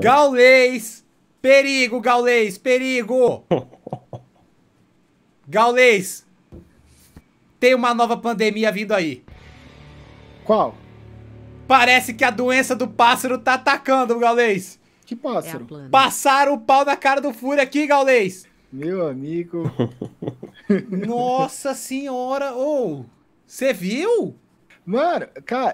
Gaulês! Perigo, Gaulês! Perigo! Gaulês! Tem uma nova pandemia vindo aí. Qual? Parece que a doença do pássaro tá atacando, Gaulês. Que pássaro? É Passaram o pau na cara do Fúria aqui, Gaulês. Meu amigo. Nossa senhora! Ô, oh, você viu? Mano, cara,